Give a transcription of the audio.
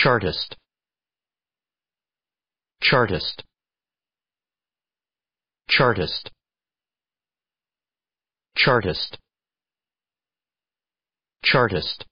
Chartist Chartist Chartist Chartist Chartist